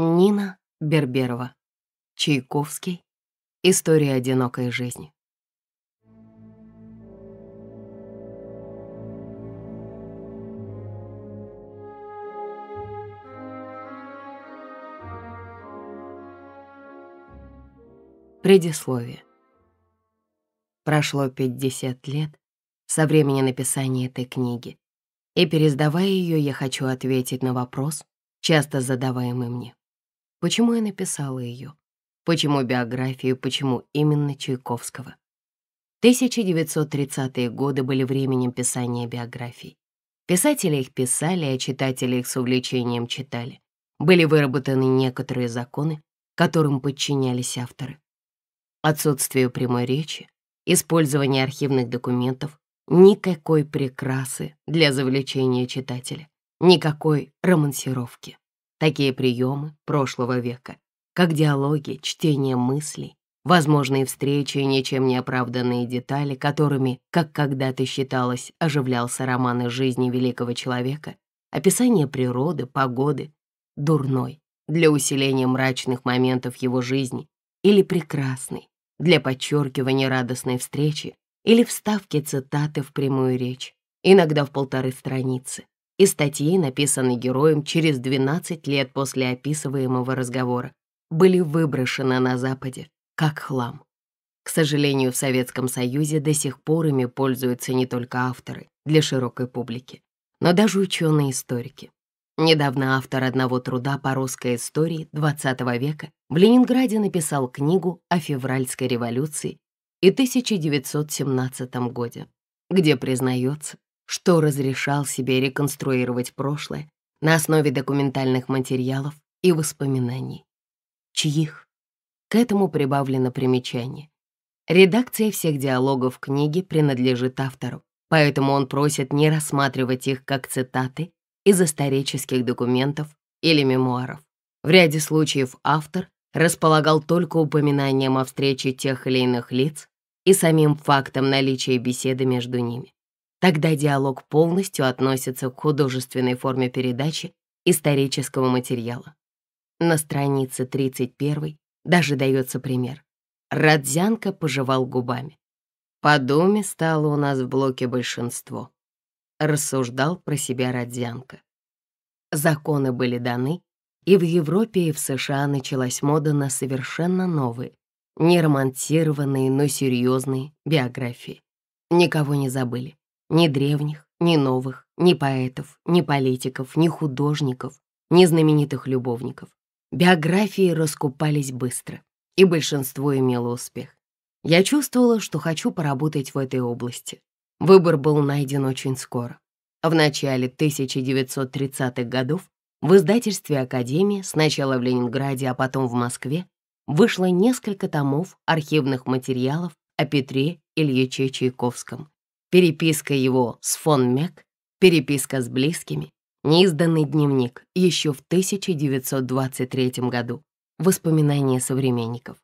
Нина Берберова. Чайковский. История одинокой жизни. Предисловие. Прошло 50 лет со времени написания этой книги, и пересдавая ее, я хочу ответить на вопрос, часто задаваемый мне. Почему я написала ее? Почему биографию, почему именно Чайковского? 1930-е годы были временем писания биографий. Писатели их писали, а читатели их с увлечением читали. Были выработаны некоторые законы, которым подчинялись авторы. Отсутствие прямой речи, использование архивных документов, никакой прекрасы для завлечения читателя, никакой романсировки. Такие приемы прошлого века, как диалоги, чтение мыслей, возможные встречи и ничем не оправданные детали, которыми, как когда-то считалось, оживлялся роман из жизни великого человека, описание природы, погоды, дурной, для усиления мрачных моментов его жизни, или прекрасный, для подчеркивания радостной встречи, или вставки цитаты в прямую речь, иногда в полторы страницы, и статьи, написанные героем через 12 лет после описываемого разговора, были выброшены на Западе как хлам. К сожалению, в Советском Союзе до сих пор ими пользуются не только авторы для широкой публики, но даже ученые-историки. Недавно автор одного труда по русской истории XX века в Ленинграде написал книгу о февральской революции и 1917 годе, где признается, что разрешал себе реконструировать прошлое на основе документальных материалов и воспоминаний. Чьих? К этому прибавлено примечание. Редакция всех диалогов книги принадлежит автору, поэтому он просит не рассматривать их как цитаты из исторических документов или мемуаров. В ряде случаев автор располагал только упоминанием о встрече тех или иных лиц и самим фактом наличия беседы между ними. Тогда диалог полностью относится к художественной форме передачи исторического материала. На странице 31 даже дается пример. Родзянко пожевал губами. «По думе стало у нас в блоке большинство», — рассуждал про себя Родзянко. Законы были даны, и в Европе и в США началась мода на совершенно новые, не романтированные, но серьезные биографии. Никого не забыли. Ни древних, ни новых, ни поэтов, ни политиков, ни художников, ни знаменитых любовников. Биографии раскупались быстро, и большинство имело успех. Я чувствовала, что хочу поработать в этой области. Выбор был найден очень скоро. В начале 1930-х годов в издательстве Академии сначала в Ленинграде, а потом в Москве, вышло несколько томов архивных материалов о Петре Ильиче Чайковском переписка его с фон Мек, переписка с близкими, неизданный дневник еще в 1923 году, воспоминания современников.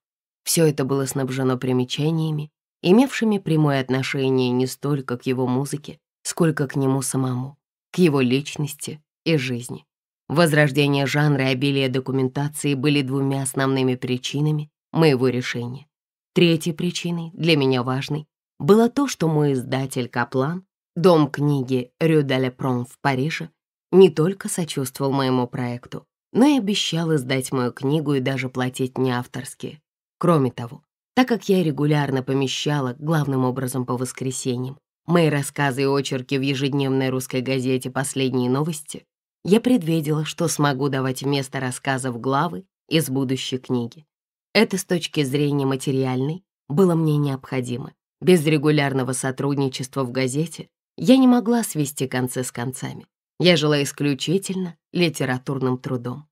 Все это было снабжено примечаниями, имевшими прямое отношение не столько к его музыке, сколько к нему самому, к его личности и жизни. Возрождение жанра и обилие документации были двумя основными причинами моего решения. Третьей причиной, для меня важной, было то, что мой издатель Каплан, дом книги «Рю де в Париже, не только сочувствовал моему проекту, но и обещал издать мою книгу и даже платить не авторские. Кроме того, так как я регулярно помещала, главным образом по воскресеньям, мои рассказы и очерки в ежедневной русской газете «Последние новости», я предвидела, что смогу давать вместо рассказов главы из будущей книги. Это с точки зрения материальной было мне необходимо, без регулярного сотрудничества в газете я не могла свести концы с концами. Я жила исключительно литературным трудом.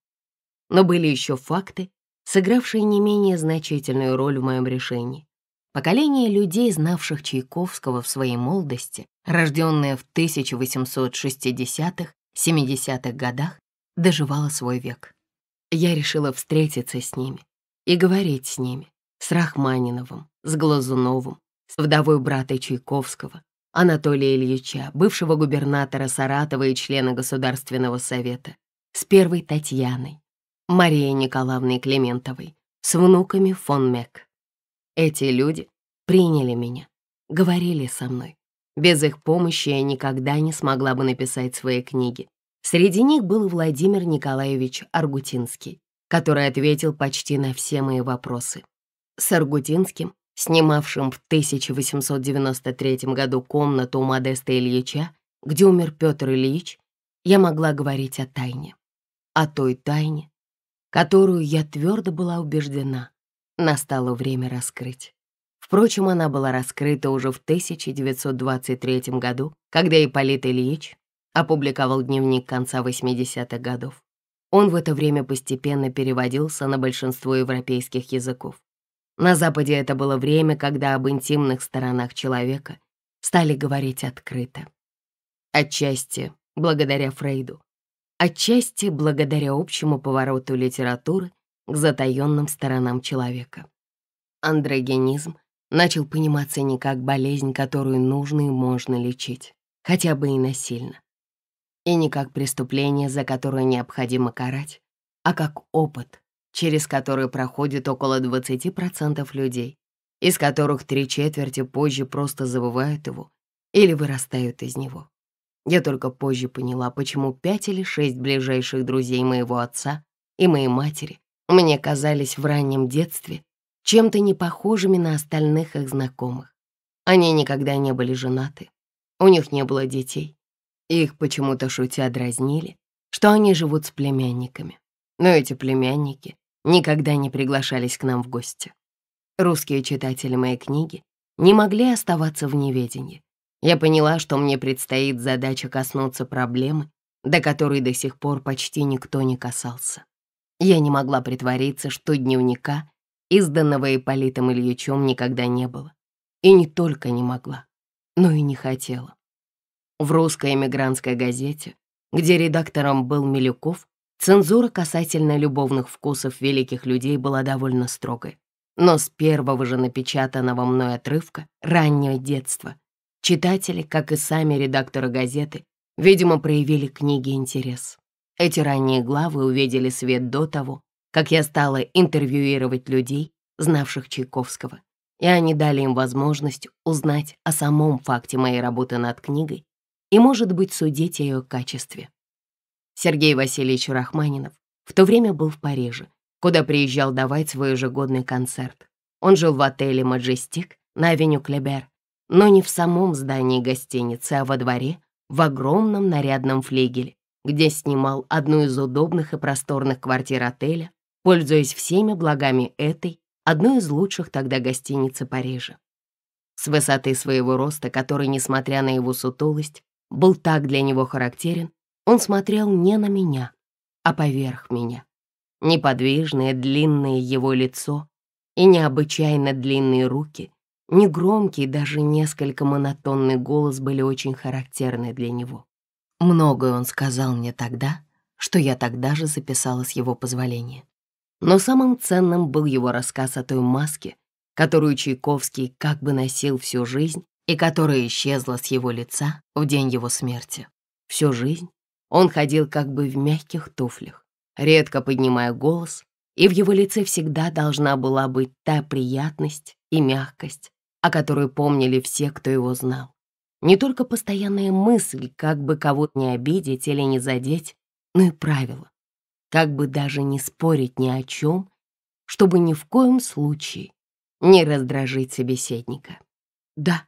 Но были еще факты, сыгравшие не менее значительную роль в моем решении. Поколение людей, знавших Чайковского в своей молодости, рожденное в 1860-х, 70-х годах, доживало свой век. Я решила встретиться с ними и говорить с ними, с Рахманиновым, с Глазуновым, с вдовой брата Чайковского, Анатолия Ильича, бывшего губернатора Саратова и члена Государственного совета, с первой Татьяной, Марией Николаевной Клементовой, с внуками фон Мек. Эти люди приняли меня, говорили со мной. Без их помощи я никогда не смогла бы написать свои книги. Среди них был Владимир Николаевич Аргутинский, который ответил почти на все мои вопросы. С Аргутинским снимавшим в 1893 году комнату у Модеста Ильича, где умер Петр Ильич, я могла говорить о тайне. О той тайне, которую я твердо была убеждена, настало время раскрыть. Впрочем, она была раскрыта уже в 1923 году, когда Ипполит Ильич опубликовал дневник конца 80-х годов. Он в это время постепенно переводился на большинство европейских языков. На Западе это было время, когда об интимных сторонах человека стали говорить открыто. Отчасти благодаря Фрейду, отчасти благодаря общему повороту литературы к затаённым сторонам человека. Андрогенизм начал пониматься не как болезнь, которую нужно и можно лечить, хотя бы и насильно, и не как преступление, за которое необходимо карать, а как опыт, через который проходит около 20% людей, из которых три четверти позже просто забывают его или вырастают из него. Я только позже поняла, почему пять или шесть ближайших друзей моего отца и моей матери мне казались в раннем детстве чем-то непохожими на остальных их знакомых. Они никогда не были женаты, у них не было детей. Их почему-то шутя дразнили, что они живут с племянниками. Но эти племянники никогда не приглашались к нам в гости. Русские читатели моей книги не могли оставаться в неведении. Я поняла, что мне предстоит задача коснуться проблемы, до которой до сих пор почти никто не касался. Я не могла притвориться, что дневника, изданного Ипполитом Ильичом, никогда не было. И не только не могла, но и не хотела. В русской эмигрантской газете, где редактором был Милюков, Цензура касательно любовных вкусов великих людей была довольно строгой. Но с первого же напечатанного мной отрывка раннего детства читатели, как и сами редакторы газеты, видимо, проявили книге интерес. Эти ранние главы увидели свет до того, как я стала интервьюировать людей, знавших Чайковского, и они дали им возможность узнать о самом факте моей работы над книгой и, может быть, судить о ее качестве. Сергей Васильевич Рахманинов в то время был в Париже, куда приезжал давать свой ежегодный концерт. Он жил в отеле «Маджестик» на авеню Клебер, но не в самом здании гостиницы, а во дворе, в огромном нарядном флигеле, где снимал одну из удобных и просторных квартир отеля, пользуясь всеми благами этой, одной из лучших тогда гостиницы Парижа. С высоты своего роста, который, несмотря на его сутулость, был так для него характерен, он смотрел не на меня, а поверх меня. Неподвижное длинное его лицо и необычайно длинные руки, негромкий, даже несколько монотонный голос были очень характерны для него. Многое он сказал мне тогда, что я тогда же записала с его позволения. Но самым ценным был его рассказ о той маске, которую Чайковский как бы носил всю жизнь и которая исчезла с его лица в день его смерти. Всю жизнь он ходил как бы в мягких туфлях, редко поднимая голос, и в его лице всегда должна была быть та приятность и мягкость, о которой помнили все, кто его знал. Не только постоянная мысль, как бы кого-то не обидеть или не задеть, но и правило, как бы даже не спорить ни о чем, чтобы ни в коем случае не раздражить собеседника. Да,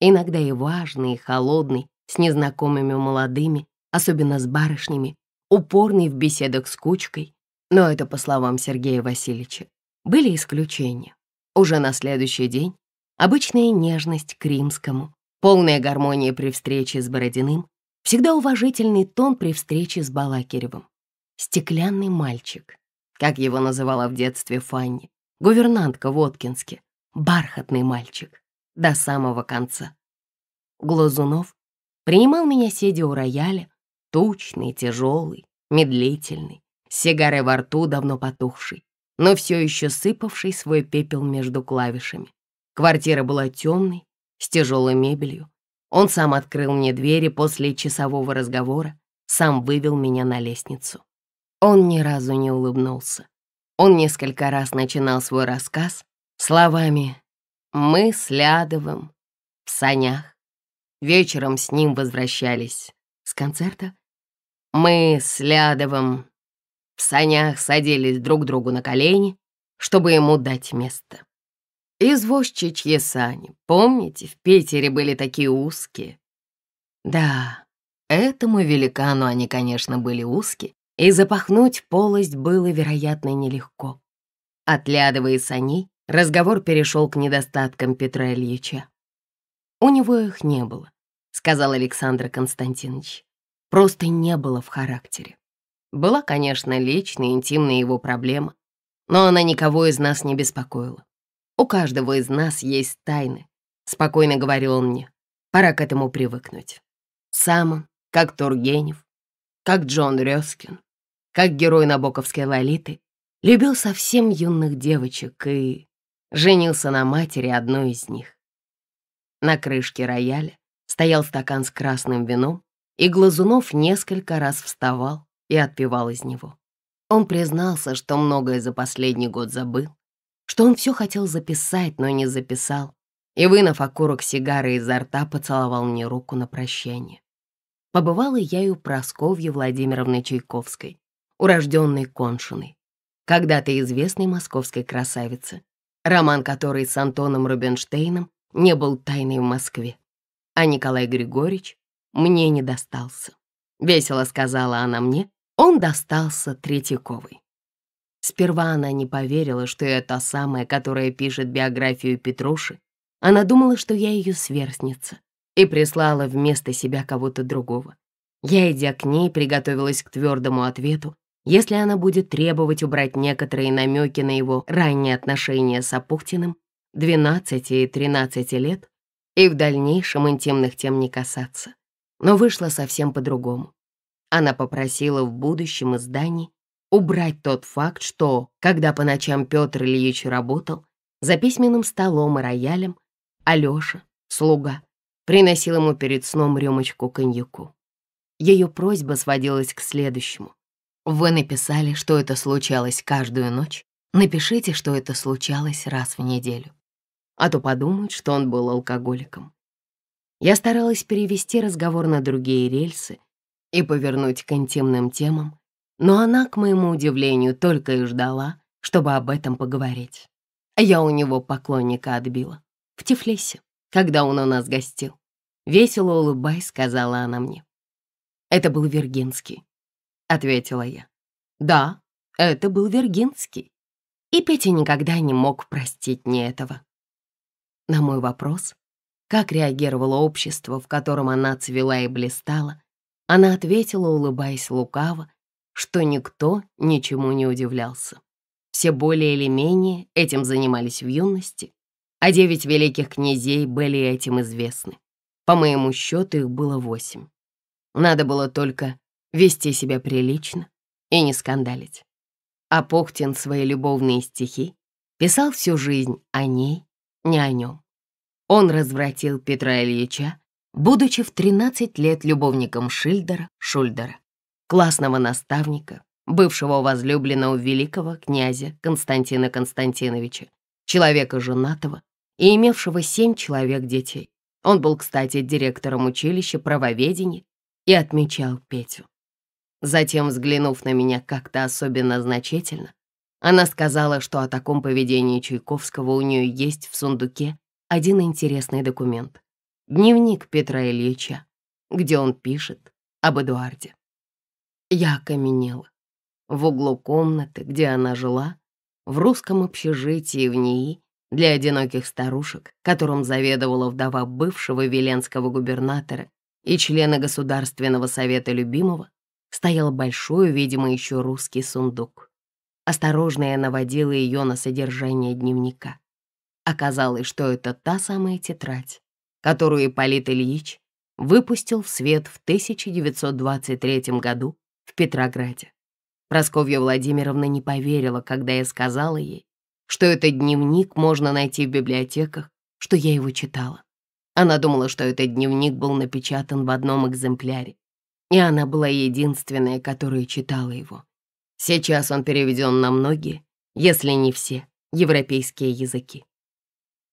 иногда и важный, и холодный, с незнакомыми молодыми, особенно с барышнями, упорный в беседах с кучкой, но это, по словам Сергея Васильевича, были исключения. Уже на следующий день обычная нежность к римскому, полная гармония при встрече с Бородиным, всегда уважительный тон при встрече с Балакиревым. «Стеклянный мальчик», как его называла в детстве Фанни, гувернантка в бархатный мальчик, до самого конца. Глазунов принимал меня, сидя у рояля, Тучный, тяжелый, медлительный, с сигарой во рту давно потухший, но все еще сыпавший свой пепел между клавишами. Квартира была темной, с тяжелой мебелью. Он сам открыл мне двери после часового разговора, сам вывел меня на лестницу. Он ни разу не улыбнулся. Он несколько раз начинал свой рассказ словами «Мы с Лядовым в санях». Вечером с ним возвращались с концерта мы с Лядовым в санях садились друг другу на колени, чтобы ему дать место. Извозчичьи сани, помните, в Питере были такие узкие? Да, этому великану они, конечно, были узкие, и запахнуть полость было, вероятно, нелегко. Отлядывая саней, разговор перешел к недостаткам Петра Ильича. «У него их не было», — сказал Александр Константинович просто не было в характере. Была, конечно, личная, интимная его проблема, но она никого из нас не беспокоила. «У каждого из нас есть тайны», — спокойно говорил он мне. «Пора к этому привыкнуть. Сам он, как Тургенев, как Джон Рёскин, как герой набоковской лолиты, любил совсем юных девочек и женился на матери одной из них. На крышке рояля стоял стакан с красным вином, и Глазунов несколько раз вставал и отпевал из него. Он признался, что многое за последний год забыл, что он все хотел записать, но не записал, и, вынув окурок сигары изо рта, поцеловал мне руку на прощание. Побывала я и у Просковьи Владимировны Чайковской, урожденной Коншиной, когда-то известной московской красавицы, роман которой с Антоном Рубинштейном не был тайной в Москве, а Николай Григорьевич мне не достался. Весело сказала она мне, он достался Третьяковой. Сперва она не поверила, что я та самая, которая пишет биографию Петруши. Она думала, что я ее сверстница, и прислала вместо себя кого-то другого. Я, идя к ней, приготовилась к твердому ответу, если она будет требовать убрать некоторые намеки на его ранние отношения с Апухтиным, 12 и 13 лет, и в дальнейшем интимных тем не касаться но вышло совсем по-другому. Она попросила в будущем издании убрать тот факт, что, когда по ночам Петр Ильич работал, за письменным столом и роялем Алёша, слуга, приносил ему перед сном рюмочку коньяку. Ее просьба сводилась к следующему. «Вы написали, что это случалось каждую ночь. Напишите, что это случалось раз в неделю». А то подумают, что он был алкоголиком. Я старалась перевести разговор на другие рельсы и повернуть к интимным темам, но она, к моему удивлению, только и ждала, чтобы об этом поговорить. Я у него поклонника отбила. В Тифлисе, когда он у нас гостил. Весело улыбаясь, сказала она мне. «Это был Вергинский», — ответила я. «Да, это был Вергинский». И Петя никогда не мог простить мне этого. На мой вопрос как реагировало общество, в котором она цвела и блистала, она ответила, улыбаясь лукаво, что никто ничему не удивлялся. Все более или менее этим занимались в юности, а девять великих князей были этим известны. По моему счету их было восемь. Надо было только вести себя прилично и не скандалить. А Похтин свои любовные стихи писал всю жизнь о ней, не о нем. Он развратил Петра Ильича, будучи в 13 лет любовником Шильдера Шульдера, классного наставника, бывшего возлюбленного великого князя Константина Константиновича, человека женатого и имевшего семь человек детей. Он был, кстати, директором училища правоведения и отмечал Петю. Затем, взглянув на меня как-то особенно значительно, она сказала, что о таком поведении Чайковского у нее есть в сундуке один интересный документ — дневник Петра Ильича, где он пишет об Эдуарде. Я окаменела. В углу комнаты, где она жила, в русском общежитии в НИИ для одиноких старушек, которым заведовала вдова бывшего веленского губернатора и члена Государственного совета любимого, стоял большой, видимо, еще русский сундук. Осторожно я наводила ее на содержание дневника. Оказалось, что это та самая тетрадь, которую Ипполит Ильич выпустил в свет в 1923 году в Петрограде. Просковья Владимировна не поверила, когда я сказала ей, что этот дневник можно найти в библиотеках, что я его читала. Она думала, что этот дневник был напечатан в одном экземпляре, и она была единственная, которая читала его. Сейчас он переведен на многие, если не все, европейские языки.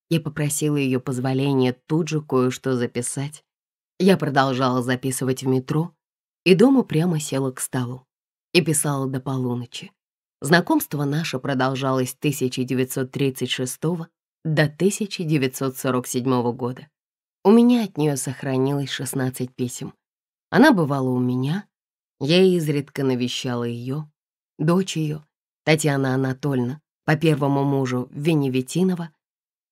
Я попросила ее позволения тут же кое-что записать. Я продолжала записывать в метро и дома прямо села к столу и писала до полуночи. Знакомство наше продолжалось с 1936 до 1947 года. У меня от нее сохранилось 16 писем. Она бывала у меня, я изредка навещала ее, дочь ее, Татьяна Анатольевна, по первому мужу Веневитинова,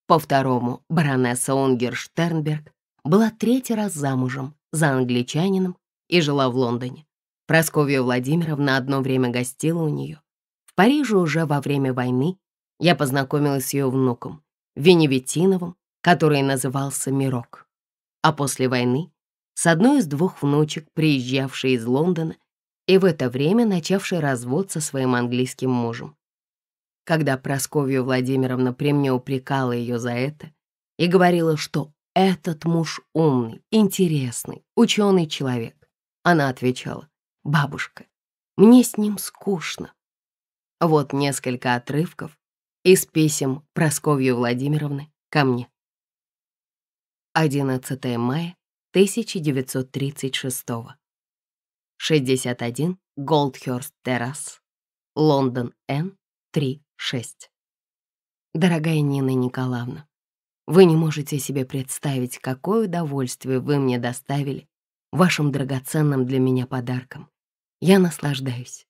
по второму, баронесса Онгер Штернберг была третий раз замужем за англичанином и жила в Лондоне. Прасковья Владимировна одно время гостила у нее. В Париже уже во время войны я познакомилась с ее внуком, Веневитиновым, который назывался Мирок. А после войны с одной из двух внучек, приезжавшей из Лондона и в это время начавшей развод со своим английским мужем когда Прасковья Владимировна при мне упрекала ее за это и говорила, что этот муж умный, интересный, ученый человек. Она отвечала, бабушка, мне с ним скучно. Вот несколько отрывков из писем Прасковьи Владимировны ко мне. 11 мая 1936 61 Голдхёрст Террас, Лондон, Н, 3 6. Дорогая Нина Николаевна, вы не можете себе представить, какое удовольствие вы мне доставили вашим драгоценным для меня подарком. Я наслаждаюсь,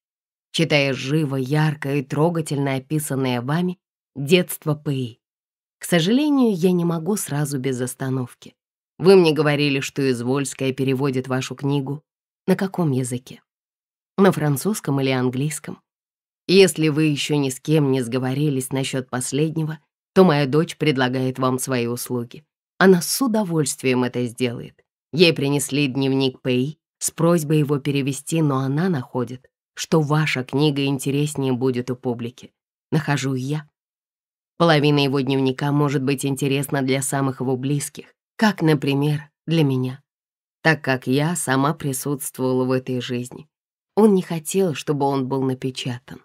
читая живо, ярко и трогательно описанное вами детство П.И. К сожалению, я не могу сразу без остановки. Вы мне говорили, что Извольская переводит вашу книгу. На каком языке? На французском или английском? Если вы еще ни с кем не сговорились насчет последнего, то моя дочь предлагает вам свои услуги. Она с удовольствием это сделает. Ей принесли дневник Пэй с просьбой его перевести, но она находит, что ваша книга интереснее будет у публики. Нахожу я. Половина его дневника может быть интересна для самых его близких, как, например, для меня, так как я сама присутствовала в этой жизни. Он не хотел, чтобы он был напечатан.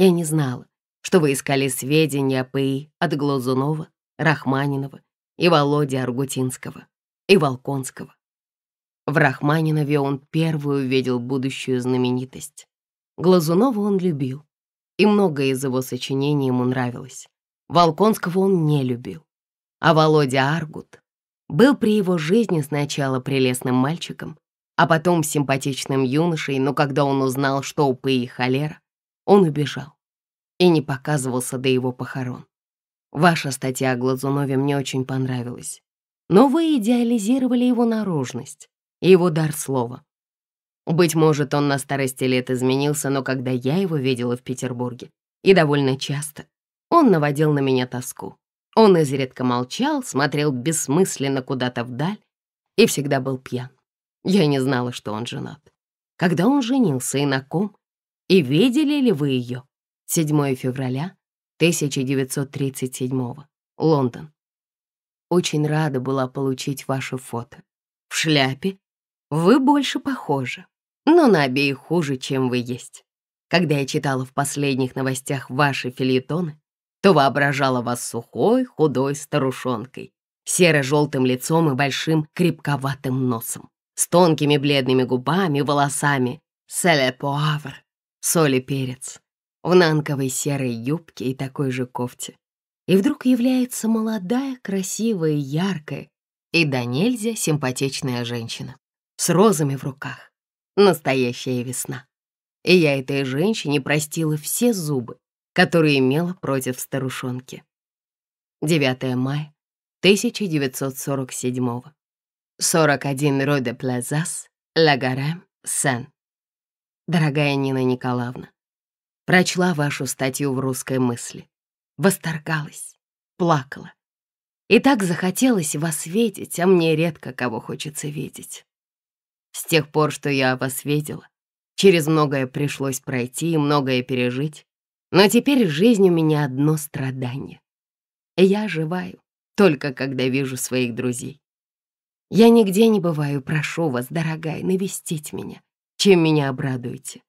Я не знала, что вы искали сведения о ПИ от Глазунова, Рахманинова и Володи Аргутинского и Волконского. В Рахманинове он первый увидел будущую знаменитость. Глазунова он любил, и многое из его сочинений ему нравилось. Волконского он не любил. А Володя Аргут был при его жизни сначала прелестным мальчиком, а потом симпатичным юношей, но когда он узнал, что у Пы холера, он убежал и не показывался до его похорон. Ваша статья о Глазунове мне очень понравилась, но вы идеализировали его наружность, и его дар слова. Быть может, он на старости лет изменился, но когда я его видела в Петербурге, и довольно часто, он наводил на меня тоску. Он изредка молчал, смотрел бессмысленно куда-то вдаль и всегда был пьян. Я не знала, что он женат. Когда он женился и на ком, и видели ли вы ее? 7 февраля 1937 Лондон. Очень рада была получить ваше фото. В шляпе вы больше похожи, но на обеих хуже, чем вы есть. Когда я читала в последних новостях ваши фильетоны, то воображала вас сухой, худой старушонкой, серо-желтым лицом и большим крепковатым носом, с тонкими бледными губами, волосами, «Селе пуавр», соль и перец, в нанковой серой юбке и такой же кофте. И вдруг является молодая, красивая, яркая и до нельзя симпатичная женщина с розами в руках. Настоящая весна. И я этой женщине простила все зубы, которые имела против старушонки. 9 мая 1947 41 Роде Плезас, Лагарем, Сен дорогая Нина Николаевна. Прочла вашу статью в «Русской мысли». Восторгалась, плакала. И так захотелось вас видеть, а мне редко кого хочется видеть. С тех пор, что я вас видела, через многое пришлось пройти и многое пережить, но теперь жизнь у меня одно страдание. И я оживаю, только когда вижу своих друзей. Я нигде не бываю, прошу вас, дорогая, навестить меня чем меня обрадуете.